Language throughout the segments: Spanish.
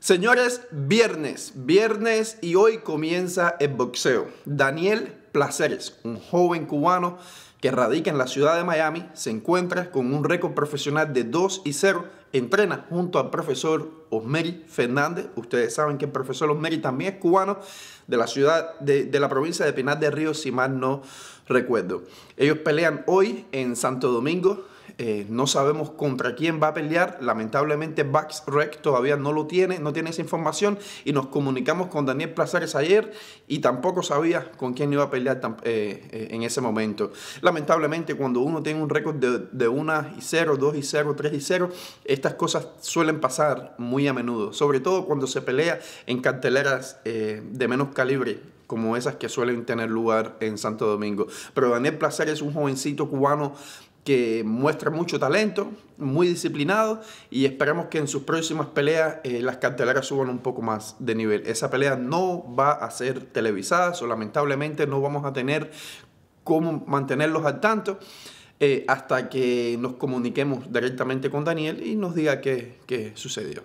Señores, viernes, viernes y hoy comienza el boxeo. Daniel Placeres, un joven cubano que radica en la ciudad de Miami, se encuentra con un récord profesional de 2 y 0. Entrena junto al profesor Osmeri Fernández. Ustedes saben que el profesor Osmeri también es cubano de la ciudad de, la provincia de Pinar de Río, si mal no recuerdo. Ellos pelean hoy en Santo Domingo, eh, no sabemos contra quién va a pelear. Lamentablemente, Bax Rec todavía no lo tiene, no tiene esa información. Y nos comunicamos con Daniel Plazares ayer y tampoco sabía con quién iba a pelear eh, eh, en ese momento. Lamentablemente, cuando uno tiene un récord de, 1 y 0, 2 y 0, 3 y 0, estas cosas suelen pasar muy a menudo. Sobre todo cuando se pelea en carteleras de menos calibre como esas que suelen tener lugar en Santo Domingo. Pero Daniel Placer es un jovencito cubano que muestra mucho talento, muy disciplinado y esperamos que en sus próximas peleas eh, las carteleras suban un poco más de nivel. Esa pelea no va a ser televisada, lamentablemente no vamos a tener cómo mantenerlos al tanto eh, hasta que nos comuniquemos directamente con Daniel y nos diga qué sucedió.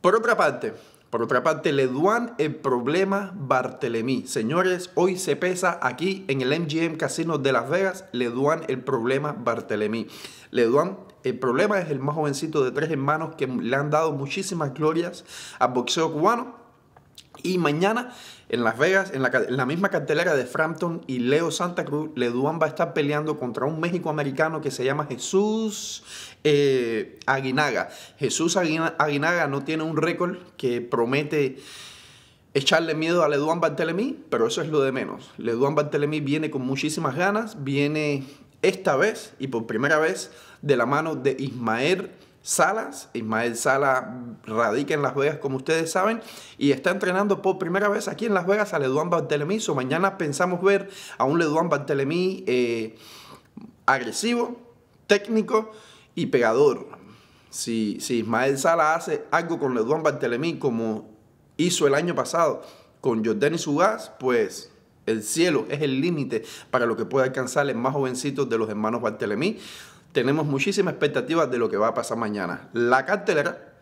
Por otra parte, por otra parte, le duan el problema Bartelemí. Señores, hoy se pesa aquí en el MGM Casino de Las Vegas, le duan el problema Bartelemí. Le duan el problema es el más jovencito de tres hermanos que le han dado muchísimas glorias al boxeo cubano y mañana en Las Vegas, en la, misma cartelera de Frampton y Leo Santa Cruz, Leduan va a estar peleando contra un México americano que se llama Jesús eh, Aguinaga. Jesús Aguinaga no tiene un récord que promete echarle miedo a Leduan Bartelemí, pero eso es lo de menos. Leduan Bartelemí viene con muchísimas ganas, viene esta vez y por primera vez de la mano de Ismael Salas. Ismael Sala radica en Las Vegas, como ustedes saben, y está entrenando por primera vez aquí en Las Vegas a Leduán Bartelemí. mañana pensamos ver a un Leduán Bartelemí eh, agresivo, técnico y pegador. Si, Ismael Sala hace algo con Leduán Bartelemí como hizo el año pasado con su sugaz pues el cielo es el límite para lo que puede alcanzar el más jovencito de los hermanos Bartelemí tenemos muchísimas expectativas de lo que va a pasar mañana. La cartelera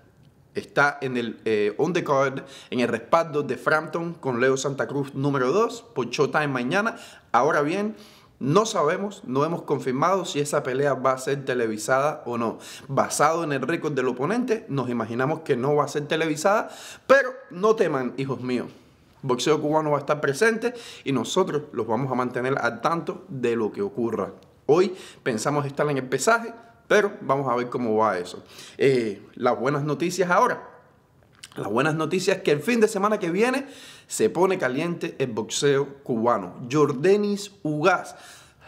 está en el eh, on the card, en el respaldo de Frampton con Leo Santa Cruz número 2 por Showtime mañana. Ahora bien, no sabemos, no hemos confirmado si esa pelea va a ser televisada o no. Basado en el récord del oponente, nos imaginamos que no va a ser televisada, pero no teman, hijos míos. Boxeo cubano va a estar presente y nosotros los vamos a mantener al tanto de lo que ocurra. Hoy pensamos estar en el pesaje, pero vamos a ver cómo va eso. Eh, las buenas noticias ahora. Las buenas noticias que el fin de semana que viene se pone caliente el boxeo cubano. Jordanis Ugas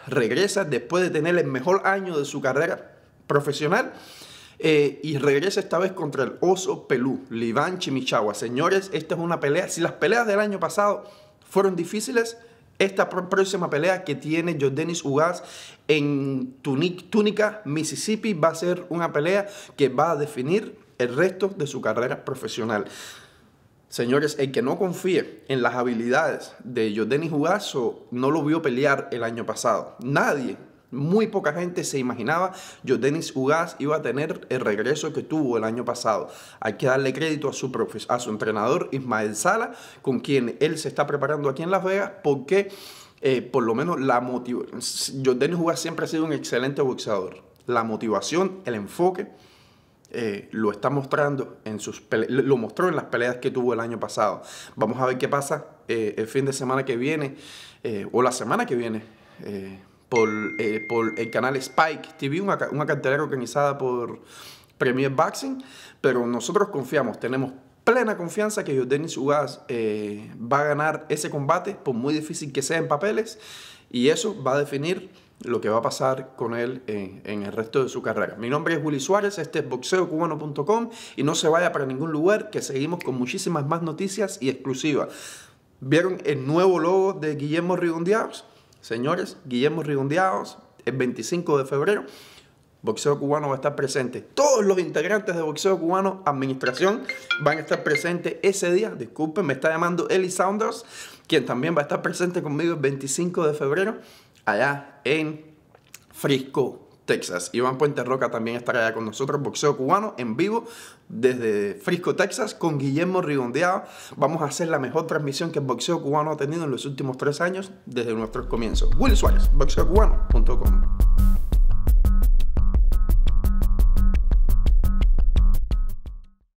regresa después de tener el mejor año de su carrera profesional eh, y regresa esta vez contra el oso Pelú, Liván Chimichagua. Señores, esta es una pelea. Si las peleas del año pasado fueron difíciles, esta próxima pelea que tiene Jordanis Ugas en Túnica, Mississippi, va a ser una pelea que va a definir el resto de su carrera profesional. Señores, el que no confíe en las habilidades de Jordanis Ugas no lo vio pelear el año pasado. Nadie muy poca gente se imaginaba que Denis Ugaz iba a tener el regreso que tuvo el año pasado. Hay que darle crédito a su, a su entrenador Ismael Sala, con quien él se está preparando aquí en Las Vegas, porque eh, por lo menos la Yo Dennis Ugaz siempre ha sido un excelente boxeador. La motivación, el enfoque, eh, lo está mostrando en sus lo mostró en las peleas que tuvo el año pasado. Vamos a ver qué pasa eh, el fin de semana que viene o la semana que viene. Eh, por, el canal Spike TV, una, una cartelera organizada por Premier Boxing, pero nosotros confiamos, tenemos plena confianza que Dennis Ugas eh, va a ganar ese combate, por muy difícil que sea en papeles, y eso va a definir lo que va a pasar con él en, el resto de su carrera. Mi nombre es Willy Suárez, este es boxeocubano.com y no se vaya para ningún lugar que seguimos con muchísimas más noticias y exclusivas. ¿Vieron el nuevo logo de Guillermo Rigondeaux? Señores, Guillermo Rigondeados, el 25 de febrero, Boxeo Cubano va a estar presente. Todos los integrantes de Boxeo Cubano, administración, van a estar presentes ese día. Disculpen, me está llamando Eli Saunders, quien también va a estar presente conmigo el 25 de febrero, allá en Frisco. Texas. Iván Puente Roca también estará allá con nosotros, boxeo cubano, en vivo desde Frisco, Texas, con Guillermo Rigondeado. Vamos a hacer la mejor transmisión que el boxeo cubano ha tenido en los últimos tres años desde nuestros comienzos. Will Suárez, boxeocubano.com.